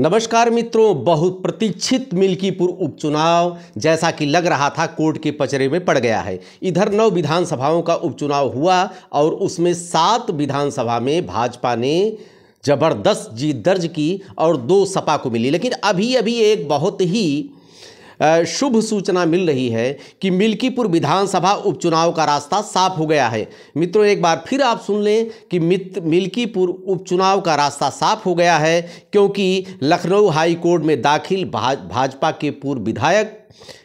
नमस्कार मित्रों बहुत प्रतीक्षित मिल्कीपुर उपचुनाव जैसा कि लग रहा था कोर्ट के पचरे में पड़ गया है इधर नौ विधानसभाओं का उपचुनाव हुआ और उसमें सात विधानसभा में भाजपा ने जबरदस्त जीत दर्ज की और दो सपा को मिली लेकिन अभी अभी एक बहुत ही शुभ सूचना मिल रही है कि मिल्कीपुर विधानसभा उपचुनाव का रास्ता साफ हो गया है मित्रों एक बार फिर आप सुन लें कि मिल्कीपुर उपचुनाव का रास्ता साफ हो गया है क्योंकि लखनऊ हाई कोर्ट में दाखिल भाजपा के पूर्व विधायक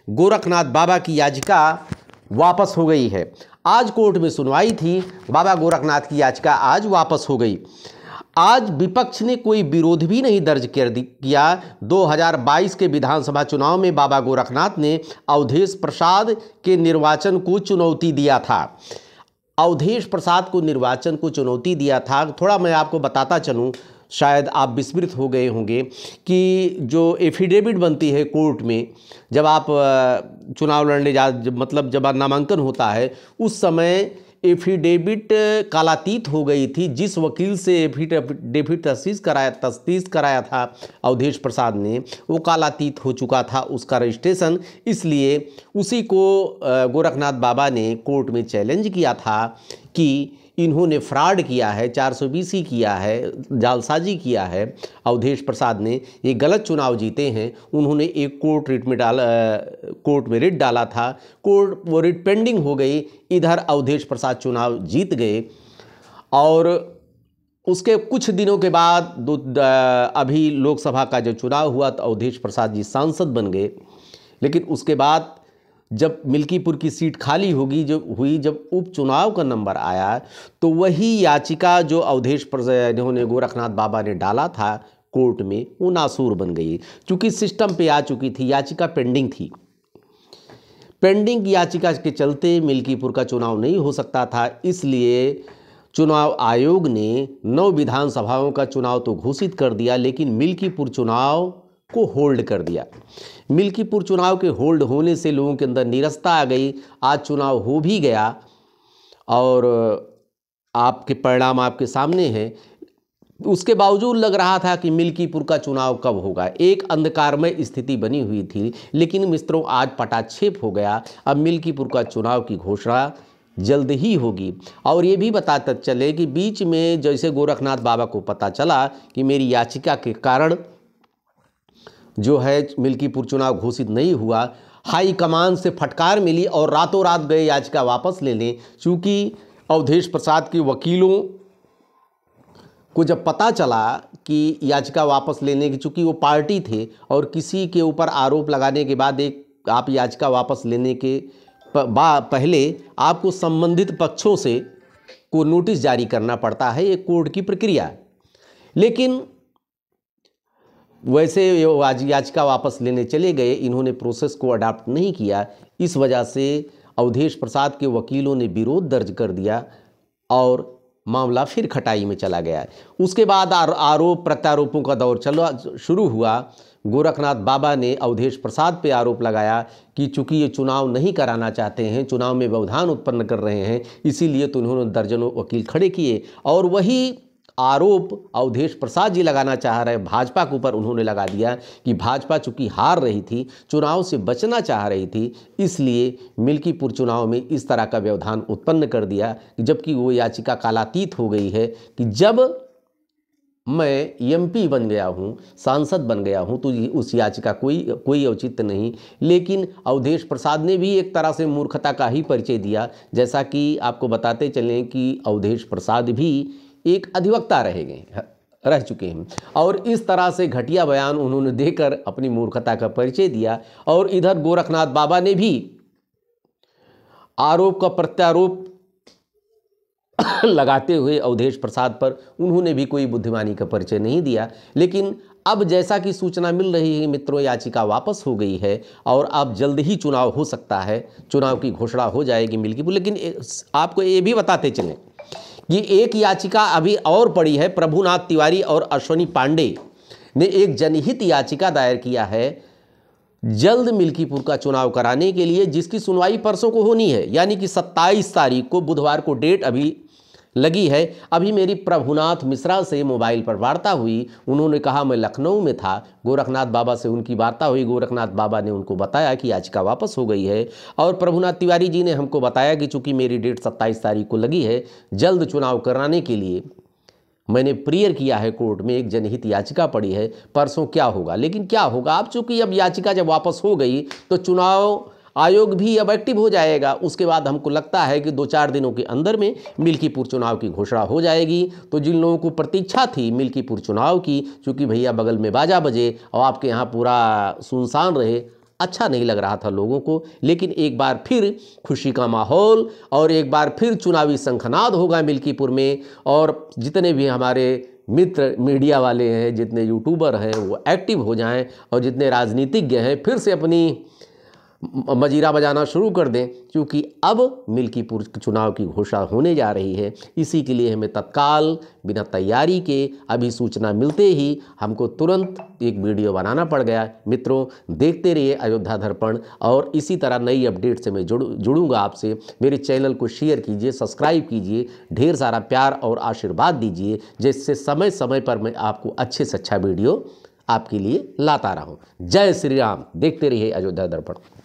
गोरखनाथ बाबा की याचिका वापस हो गई है आज कोर्ट में सुनवाई थी बाबा गोरखनाथ की याचिका आज वापस हो गई आज विपक्ष ने कोई विरोध भी नहीं दर्ज कर किया 2022 के विधानसभा चुनाव में बाबा गोरखनाथ ने अवधेश प्रसाद के निर्वाचन को चुनौती दिया था अवधेश प्रसाद को निर्वाचन को चुनौती दिया था थोड़ा मैं आपको बताता चलूँ शायद आप विस्मृत हो गए होंगे कि जो एफिडेविट बनती है कोर्ट में जब आप चुनाव लड़ने जा मतलब जब नामांकन होता है उस समय एफिडेविट कालातीत हो गई थी जिस वकील से एफिडेविट तस्तीस कराया तस्तीस कराया था अवधेश प्रसाद ने वो कालातीत हो चुका था उसका रजिस्ट्रेशन इसलिए उसी को गोरखनाथ बाबा ने कोर्ट में चैलेंज किया था कि इन्होंने फ्रॉड किया है चार सौ ही किया है जालसाजी किया है अवधेश प्रसाद ने ये गलत चुनाव जीते हैं उन्होंने एक कोर्ट रिट में डाला कोर्ट में रिट डाला था कोर्ट वो रिट पेंडिंग हो गई इधर अवधेश प्रसाद चुनाव जीत गए और उसके कुछ दिनों के बाद दो अभी लोकसभा का जो चुनाव हुआ तो अवधेश प्रसाद जी सांसद बन गए लेकिन उसके बाद जब मिल्कीपुर की सीट खाली होगी जो हुई जब उपचुनाव का नंबर आया तो वही याचिका जो अवधेश पर ने गोरखनाथ बाबा ने डाला था कोर्ट में वो नासूर बन गई क्योंकि सिस्टम पे आ चुकी थी याचिका पेंडिंग थी पेंडिंग याचिका के चलते मिल्कीपुर का चुनाव नहीं हो सकता था इसलिए चुनाव आयोग ने नौ विधानसभाओं का चुनाव तो घोषित कर दिया लेकिन मिल्कीपुर चुनाव को होल्ड कर दिया मिल्कीपुर चुनाव के होल्ड होने से लोगों के अंदर निरस्ता आ गई आज चुनाव हो भी गया और आपके परिणाम आपके सामने हैं उसके बावजूद लग रहा था कि मिल्कीपुर का चुनाव कब होगा एक अंधकारमय स्थिति बनी हुई थी लेकिन मित्रों आज पटाक्षेप हो गया अब मिल्कीपुर का चुनाव की घोषणा जल्द ही होगी और ये भी बताते चले कि बीच में जैसे गोरखनाथ बाबा को पता चला कि मेरी याचिका के कारण जो है मिल्कीपुर चुनाव घोषित नहीं हुआ हाई कमान से फटकार मिली और रातों रात गए याचिका वापस ले लें चूँकि अवधेश प्रसाद के वकीलों को जब पता चला कि याचिका वापस लेने की चूँकि वो पार्टी थे और किसी के ऊपर आरोप लगाने के बाद एक आप याचिका वापस लेने के बा पहले आपको संबंधित पक्षों से को नोटिस जारी करना पड़ता है ये कोर्ट की प्रक्रिया लेकिन वैसे ये याचिका वापस लेने चले गए इन्होंने प्रोसेस को अडाप्ट नहीं किया इस वजह से अवधेश प्रसाद के वकीलों ने विरोध दर्ज कर दिया और मामला फिर खटाई में चला गया उसके बाद आरोप प्रत्यारोपों का दौर चला शुरू हुआ गोरखनाथ बाबा ने अवधेश प्रसाद पर आरोप लगाया कि चूंकि ये चुनाव नहीं कराना चाहते हैं चुनाव में व्यवधान उत्पन्न कर रहे हैं इसीलिए तो उन्होंने दर्जनों वकील खड़े किए और वही आरोप अवधेश प्रसाद जी लगाना चाह रहे भाजपा के ऊपर उन्होंने लगा दिया कि भाजपा चूंकि हार रही थी चुनाव से बचना चाह रही थी इसलिए मिल्कीपुर चुनाव में इस तरह का व्यवधान उत्पन्न कर दिया जबकि वो याचिका कालातीत हो गई है कि जब मैं एमपी बन गया हूँ सांसद बन गया हूँ तो उस याचिका कोई कोई औचित्य नहीं लेकिन अवधेश प्रसाद ने भी एक तरह से मूर्खता का ही परिचय दिया जैसा कि आपको बताते चलें कि अवधेश प्रसाद भी एक अधिवक्ता रह गए रह चुके हैं और इस तरह से घटिया बयान उन्होंने देकर अपनी मूर्खता का परिचय दिया और इधर गोरखनाथ बाबा ने भी आरोप का प्रत्यारोप लगाते हुए अवधेश प्रसाद पर उन्होंने भी कोई बुद्धिमानी का परिचय नहीं दिया लेकिन अब जैसा कि सूचना मिल रही है मित्रों याचिका वापस हो गई है और अब जल्द ही चुनाव हो सकता है चुनाव की घोषणा हो जाएगी मिलकी लेकिन आपको ये भी बताते चलें ये एक याचिका अभी और पड़ी है प्रभुनाथ तिवारी और अश्वनी पांडे ने एक जनहित याचिका दायर किया है जल्द मिल्कीपुर का चुनाव कराने के लिए जिसकी सुनवाई परसों को होनी है यानी कि 27 तारीख को बुधवार को डेट अभी लगी है अभी मेरी प्रभुनाथ मिश्रा से मोबाइल पर वार्ता हुई उन्होंने कहा मैं लखनऊ में था गोरखनाथ बाबा से उनकी वार्ता हुई गोरखनाथ बाबा ने उनको बताया कि याचिका वापस हो गई है और प्रभुनाथ तिवारी जी ने हमको बताया कि चूंकि मेरी डेट सत्ताईस तारीख को लगी है जल्द चुनाव कराने के लिए मैंने प्रेयर किया है कोर्ट में एक जनहित याचिका पड़ी है परसों क्या होगा लेकिन क्या होगा अब चूंकि अब याचिका जब वापस हो गई तो चुनाव आयोग भी अब एक्टिव हो जाएगा उसके बाद हमको लगता है कि दो चार दिनों के अंदर में मिल्कीपुर चुनाव की घोषणा हो जाएगी तो जिन लोगों को प्रतीक्षा थी मिल्कीपुर चुनाव की चूँकि भैया बगल में बाजा बजे और आपके यहाँ पूरा सुनसान रहे अच्छा नहीं लग रहा था लोगों को लेकिन एक बार फिर खुशी का माहौल और एक बार फिर चुनावी संखनाद होगा मिल्कीपुर में और जितने भी हमारे मित्र मीडिया वाले हैं जितने यूट्यूबर हैं वो एक्टिव हो जाएं और जितने राजनीतिज्ञ हैं फिर से अपनी मजीरा बजाना शुरू कर दें क्योंकि अब मिल्कीपुर चुनाव की घोषणा होने जा रही है इसी के लिए हमें तत्काल बिना तैयारी के अभी सूचना मिलते ही हमको तुरंत एक वीडियो बनाना पड़ गया मित्रों देखते रहिए अयोध्या दर्पण और इसी तरह नई अपडेट से मैं जुड़ जुड़ूँगा आपसे मेरे चैनल को शेयर कीजिए सब्सक्राइब कीजिए ढेर सारा प्यार और आशीर्वाद दीजिए जिससे समय समय पर मैं आपको अच्छे से अच्छा वीडियो आपके लिए लाता रहा हूँ जय श्री राम देखते रहिए अयोध्या दर्पण